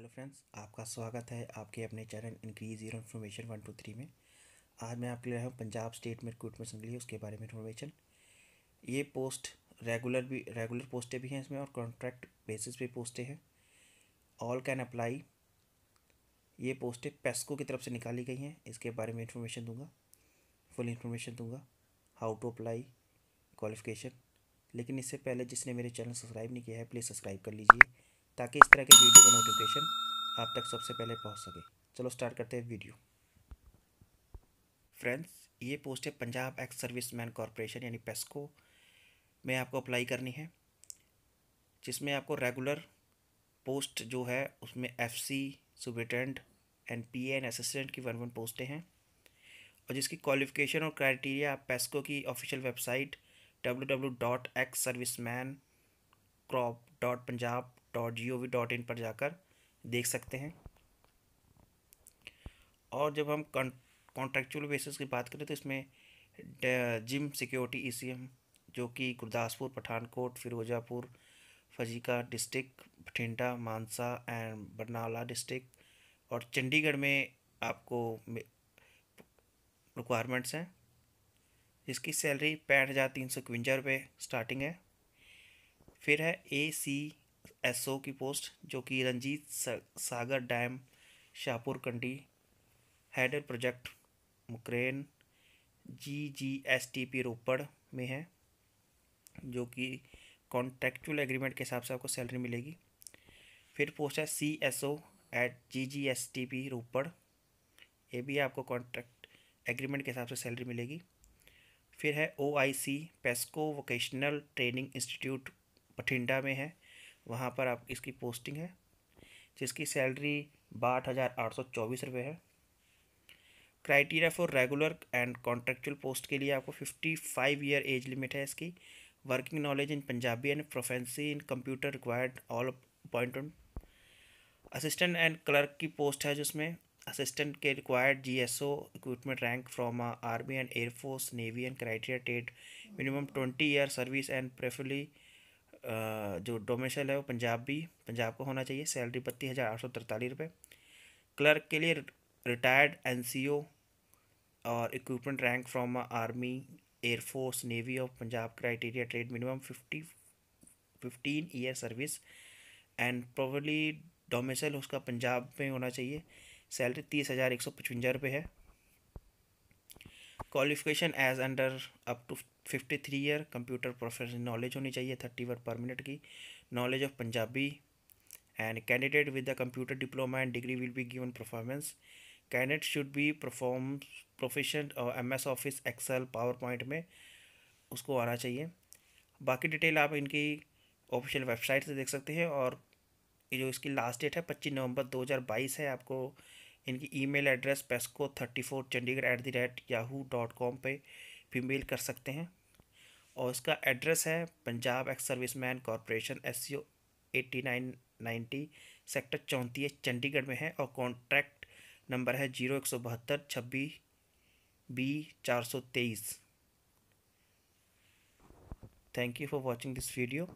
hello friends आपका स्वागत है आपके अपने channel increase your information one two three में आज मैं आपके लिए हूँ पंजाब स्टेट में रिक्रूटमेंट के लिए उसके बारे में इन्फॉर्मेशन ये पोस्ट रेगुलर भी रेगुलर पोस्टें भी हैं इसमें और कॉन्ट्रैक्ट बेसिस पे पोस्टें हैं ऑल कैन अप्लाई ये पोस्टें पेस्को की तरफ से निकाली गई हैं इसके बारे में इन्फॉर्मेशन दूंगा फुल इन्फॉर्मेशन दूंगा हाउ टू अप्लाई क्वालिफिकेशन लेकिन इससे पहले जिसने मेरे चैनल सब्सक्राइब नहीं किया है प्लीज़ सब्सक्राइब कर लीजिए ताकि इस तरह के वीडियो का नोटिफिकेशन आप तक सबसे पहले पहुंच सके चलो स्टार्ट करते हैं वीडियो फ्रेंड्स ये पोस्ट है Punjab ex service man corporation यानी पेस्को में आपको अप्लाई करनी है जिसमें आपको रेगुलर पोस्ट जो है उसमें एफ सी सुबेटेंट एंड पी एन असिस्टेंट की वन वन पोस्टें हैं और जिसकी क्वालिफिकेशन और क्राइटेरिया आप पेस्को की official website W W dot ex service man corp dot Punjab dot G O V dot in पर जाकर देख सकते हैं और जब हम कॉन्ट्रेक्चुअल बेसिस की बात करें तो इसमें जिम सिक्योरिटी ई सी एम जो कि Gurdaspur Pathankot Firozpur Fazilka district Bathinda Mansa and Barnala district और चंडीगढ़ में आपको रिक्वायरमेंट्स हैं इसकी सैलरी पैंठ हज़ार तीन सौ इक्वंजा रुपये स्टार्टिंग है फिर है ए सी एसओ की पोस्ट जो कि Ranjit Sagar dam Shahpur Kandi head project Mukerian G G S T P Ropar में है जो कि कॉन्ट्रेक्चुअल एग्रीमेंट के हिसाब से आपको सैलरी मिलेगी फिर पोस्ट है C S O at G G S T P Ropar ये भी आपको कॉन्ट्रैक्ट एग्रीमेंट के हिसाब से सैलरी मिलेगी फिर है O I C PESCO vocational training institute Bathinda में है वहाँ पर आप इसकी पोस्टिंग है जिसकी सैलरी बाहठ हज़ार आठ सौ चौबीस रुपये है criteria for regular and contractual post के लिए आपको fifty five year age limit है इसकी working knowledge in Punjabi and proficiency in computer required all appointment assistant and clerk की पोस्ट है जिसमें असिस्टेंट के required G S O equipment rank from army and air force navy and criteria टेट minimum twenty year service and preferably जो domicile है वो पंजाबी पंजाब का होना चाहिए सैलरी बत्तीस हज़ार आठ सौ तरतालीस रुपये क्लर्क के लिए रिटायर्ड एन और equipment rank from army air force navy of Punjab criteria trade minimum fifty fifteen year service and probably domicile उसका पंजाब में होना चाहिए सैलरी तीस हज़ार एक सौ पचवंजा रुपये है qualification age under up to fifty three year computer professional knowledge होनी चाहिए थर्टी वर्ड पर मिनट की knowledge of Punjabi and candidate with the computer diploma and degree will be given performance candidate should be perform profession और M S office excel PowerPoint में उसको आना चाहिए बाकी detail आप इनकी ऑफिशियल वेबसाइट से देख सकते हैं और ये जो इसकी लास्ट डेट है पच्चीस नवंबर दो हज़ार बाईस है आपको इनकी ईमेल एड्रेस पेस्को thirty four Chandigarh at the rate Yahoo dot com पर भी मेल कर सकते हैं और इसका एड्रेस है Punjab ex service man corporation S C e O eighty nine ninety sector चौंतीस चंडीगढ़ में है और कॉन्ट्रैक्ट नंबर है जीरो एक सौ बहत्तर छब्बीस बी चार सौ तेईस thank you for watching this video